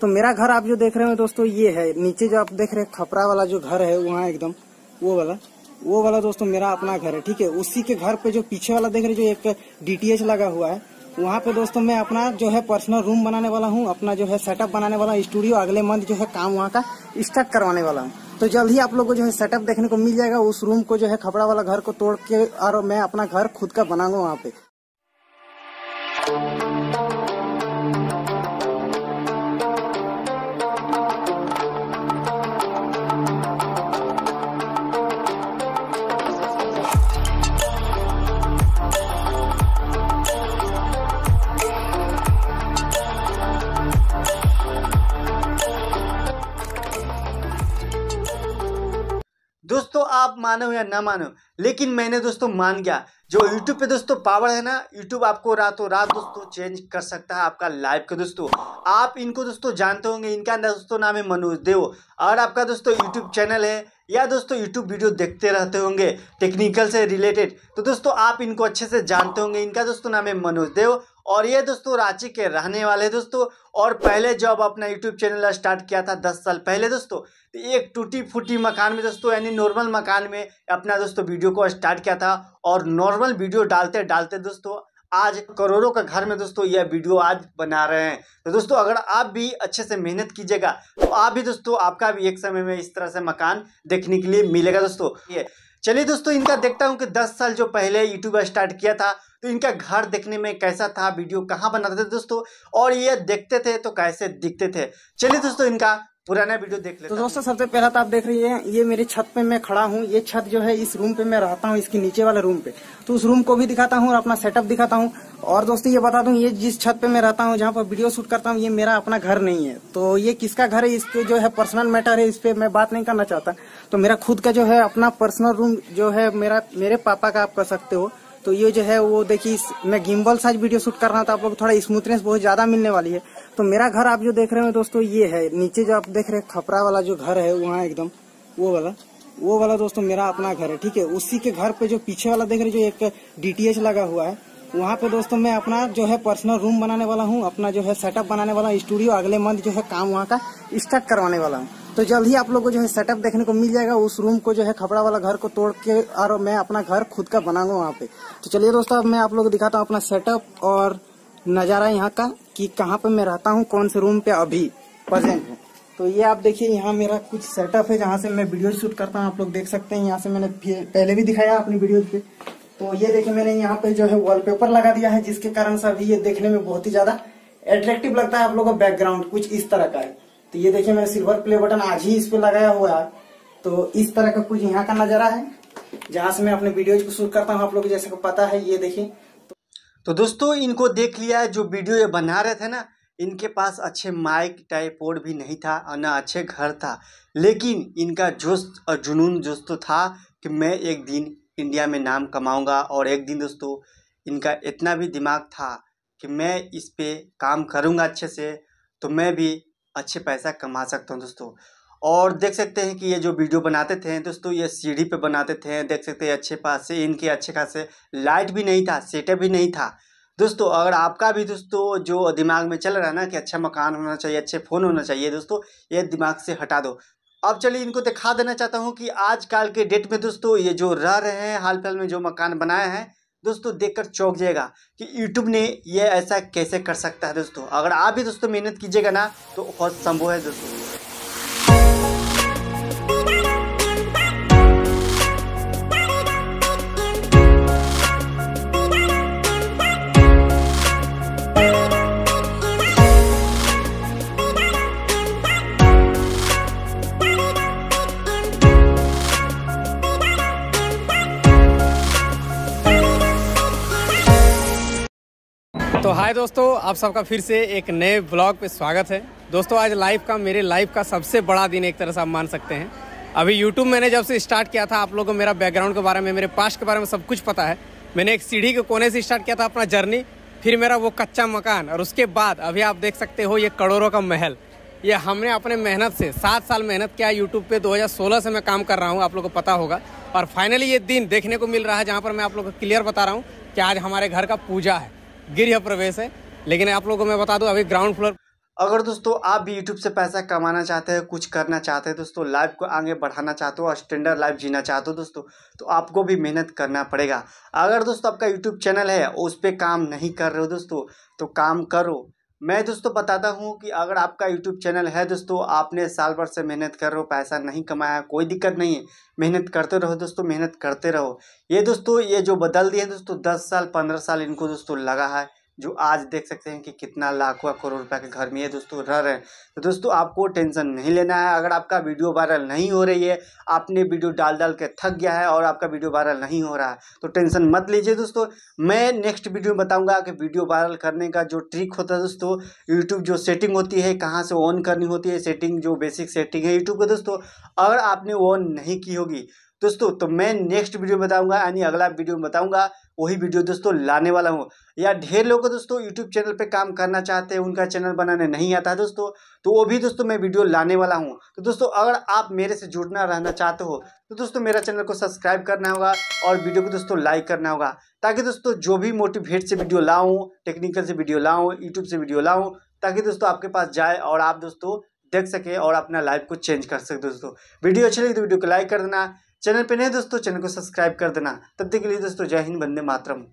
तो मेरा घर आप जो देख रहे हो दोस्तों ये है नीचे जो आप देख रहे हैं खपरा वाला जो घर है वहाँ एकदम वो वाला वो वाला दोस्तों मेरा अपना घर है ठीक है उसी के घर पे जो पीछे वाला देख रहे जो एक डीटीएच लगा हुआ है वहाँ पे दोस्तों मैं अपना जो है पर्सनल रूम बनाने वाला हूँ अपना जो है सेटअप बनाने वाला स्टूडियो अगले मंथ जो है काम वहाँ का स्टार्ट करवाने वाला हूँ तो जल्द ही आप लोग को जो है सेटअप देखने को मिल जाएगा उस रूम को जो है खपड़ा वाला घर को तोड़ के और मैं अपना घर खुद का बनाऊंगा वहाँ पे दोस्तों आप मानो या ना मानो लेकिन मैंने दोस्तों मान गया जो YouTube पे दोस्तों पावर है ना YouTube आपको रातों रात दोस्तों चेंज कर सकता है आपका लाइफ का दोस्तों आप इनको दोस्तों जानते होंगे इनका दोस्तों नाम है मनोज देव और आपका दोस्तों YouTube चैनल है या दोस्तों YouTube वीडियो देखते रहते होंगे टेक्निकल से रिलेटेड तो दोस्तों आप इनको अच्छे से जानते होंगे इनका दोस्तों नाम है मनोज देव और ये दोस्तों रांची के रहने वाले दोस्तों और पहले जब अपना यूट्यूब चैनल स्टार्ट किया था दस साल पहले दोस्तों तो एक टूटी फूटी मकान में दोस्तों यानी नॉर्मल मकान में अपना दोस्तों वीडियो को स्टार्ट किया था और नॉर्मल वीडियो डालते डालते दोस्तों आज करोड़ों का घर में दोस्तों यह वीडियो आज बना रहे हैं तो दोस्तों अगर आप भी अच्छे से मेहनत कीजिएगा तो आप भी दोस्तों आपका भी एक समय में इस तरह से मकान देखने के लिए मिलेगा दोस्तों ये चलिए दोस्तों इनका देखता हूँ कि 10 साल जो पहले यूट्यूब स्टार्ट किया था तो इनका घर देखने में कैसा था वीडियो कहाँ बनाते थे दोस्तों और ये देखते थे तो कैसे दिखते थे चलिए दोस्तों इनका पुराना वीडियो देख ले तो दोस्तों सबसे पहला तो आप देख रही है ये मेरी छत पे मैं खड़ा हूँ ये छत जो है इस रूम पे मैं रहता हूँ इसके नीचे वाले रूम पे तो उस रूम को भी दिखाता हूँ और अपना सेटअप दिखाता हूँ और दोस्तों ये बता दूं ये जिस छत पे मैं रहता हूँ जहाँ पर वीडियो शूट करता हूँ ये मेरा अपना घर नहीं है तो ये किसका घर है इसके जो है पर्सनल मैटर है इस पर मैं बात नहीं करना चाहता तो मेरा खुद का जो है अपना पर्सनल रूम जो है मेरा मेरे पापा का आप कर सकते हो तो ये जो है वो देखिए मैं गिम्बल साइज वीडियो शूट कर रहा था आप लोग थोड़ा स्मूथनेस बहुत ज्यादा मिलने वाली है तो मेरा घर आप जो देख रहे हो दोस्तों ये है नीचे जो आप देख रहे हैं खपरा वाला जो घर है वहाँ एकदम वो वाला वो वाला दोस्तों मेरा अपना घर है ठीक है उसी के घर पे जो पीछे वाला देख रहे जो एक डीटीएच लगा हुआ है वहाँ पे दोस्तों मैं अपना जो है पर्सनल रूम बनाने वाला हूँ अपना जो है सेटअप बनाने वाला स्टूडियो अगले मंथ जो है काम वहाँ का स्टार्ट करवाने वाला हूँ तो जल्द ही आप लोग को जो है सेटअप देखने को मिल जाएगा उस रूम को जो है खपड़ा वाला घर को तोड़ के और मैं अपना घर खुद का बनाऊंगा वहाँ पे तो चलिए दोस्तों अब मैं आप लोग दिखाता हूँ अपना सेटअप और नज़ारा यहाँ का कि कहाँ पे मैं रहता हूँ कौन से रूम पे अभी प्रेजेंट है तो ये आप देखिए यहाँ मेरा कुछ सेटअप है जहाँ से मैं वीडियो शूट करता हूँ आप लोग देख सकते हैं यहाँ से मैंने पहले भी दिखाया अपनी वीडियो पे तो ये देखिए मैंने यहाँ पे जो है वॉलपेपर लगा दिया है जिसके कारण से अभी ये देखने में बहुत ही ज्यादा एट्रेक्टिव लगता है आप लोगों का बैकग्राउंड कुछ इस तरह का है तो ये देखिए मैं सिल्वर प्ले बटन आज ही इस पे लगाया हुआ है तो इस तरह का कुछ यहाँ का नजारा है जहां से मैं अपने वीडियोज को शूट करता हूँ आप लोग जैसे को पता है ये देखिए तो तो दोस्तों इनको देख लिया है जो वीडियो ये बना रहे थे ना इनके पास अच्छे माइक टाइपोर्ड भी नहीं था और ना अच्छे घर था लेकिन इनका जोश और जुनून जोश तो था कि मैं एक दिन इंडिया में नाम कमाऊँगा और एक दिन दोस्तों इनका इतना भी दिमाग था कि मैं इस पर काम करूँगा अच्छे से तो मैं भी अच्छे पैसा कमा सकता हूँ दोस्तों और देख सकते हैं कि ये जो वीडियो बनाते थे दोस्तों ये सीढ़ी पे बनाते थे देख सकते हैं अच्छे पास से इनके अच्छे खासे लाइट भी नहीं था सेटअप भी नहीं था दोस्तों अगर आपका भी दोस्तों जो दिमाग में चल रहा है ना कि अच्छा मकान होना चाहिए अच्छे फ़ोन होना चाहिए दोस्तों ये दिमाग से हटा दो अब चलिए इनको दिखा देना चाहता हूँ कि आजकल के डेट में दोस्तों ये जो रह रहे हैं हाल फिलहाल में जो मकान बनाए हैं दोस्तों देखकर चौंक जाएगा कि YouTube ने ये ऐसा कैसे कर सकता है दोस्तों अगर आप भी दोस्तों मेहनत कीजिएगा ना तो बहुत संभव है दोस्तों तो हाय दोस्तों आप सबका फिर से एक नए ब्लॉग पे स्वागत है दोस्तों आज लाइफ का मेरे लाइफ का सबसे बड़ा दिन एक तरह से आप मान सकते हैं अभी यूट्यूब मैंने जब से स्टार्ट किया था आप लोगों को मेरा बैकग्राउंड के बारे में मेरे पास्ट के बारे में सब कुछ पता है मैंने एक सीढ़ी के कोने से स्टार्ट किया था अपना जर्नी फिर मेरा वो कच्चा मकान और उसके बाद अभी आप देख सकते हो ये करोड़ों का महल ये हमने अपने मेहनत से सात साल मेहनत किया यूट्यूब पे 2016 से मैं काम कर रहा हूँ आप लोग को पता होगा और फाइनली ये दिन देखने को मिल रहा है जहाँ पर मैं आप लोग को क्लियर बता रहा हूँ कि आज हमारे घर का पूजा है गृह प्रवेश है लेकिन आप लोगों को मैं बता दूं अभी ग्राउंड फ्लोर अगर दोस्तों आप भी YouTube से पैसा कमाना चाहते हैं कुछ करना चाहते हैं दोस्तों लाइफ को आगे बढ़ाना चाहते हो और स्टैंडर्ड लाइफ जीना चाहते हो दोस्तों तो आपको भी मेहनत करना पड़ेगा अगर दोस्तों आपका YouTube चैनल है उस पर काम नहीं कर रहे हो दोस्तों तो काम करो मैं दोस्तों बताता हूँ कि अगर आपका यूट्यूब चैनल है दोस्तों आपने साल भर से मेहनत कर रहे हो पैसा नहीं कमाया कोई दिक्कत नहीं है मेहनत करते रहो दोस्तों मेहनत करते रहो ये दोस्तों ये जो बदल दिए दोस्तों दस साल पंद्रह साल इनको दोस्तों लगा है जो आज देख सकते हैं कि कितना लाखों करोड़ रुपए के घर में है दोस्तों रह रहे हैं तो दोस्तों आपको टेंशन नहीं लेना है अगर आपका वीडियो वायरल नहीं हो रही है आपने वीडियो डाल डाल के थक गया है और आपका वीडियो वायरल नहीं हो रहा है तो टेंशन मत लीजिए दोस्तों मैं नेक्स्ट वीडियो में बताऊँगा कि वीडियो वायरल करने का जो ट्रिक होता है दोस्तों यूट्यूब जो सेटिंग होती है कहाँ से ऑन करनी होती है सेटिंग जो बेसिक सेटिंग है यूट्यूब का दोस्तों अगर आपने ऑन नहीं की होगी दोस्तों तो मैं नेक्स्ट वीडियो में बताऊँगा यानी अगला वीडियो में बताऊँगा वही वीडियो दोस्तों लाने वाला हूँ या ढेर लोग दोस्तों यूट्यूब चैनल पे काम करना चाहते हैं उनका चैनल बनाने नहीं आता है दोस्तों तो वो भी दोस्तों मैं वीडियो लाने वाला हूँ तो दोस्तों अगर आप मेरे से जुड़ना रहना चाहते हो तो दोस्तों मेरा चैनल को सब्सक्राइब करना होगा और वीडियो को दोस्तों लाइक करना होगा ताकि दोस्तों जो भी मोटिवेट से वीडियो लाऊँ टेक्निकल से वीडियो लाऊँ यूट्यूब से वीडियो लाऊँ ताकि दोस्तों आपके पास जाए और आप दोस्तों देख सके और अपना लाइफ को चेंज कर सके दोस्तों वीडियो अच्छी लगी तो वीडियो को लाइक कर देना चैनल पे नए दोस्तों चैनल को सब्सक्राइब कर देना तब तक के लिए दोस्तों जय हिंद बंदे मातरम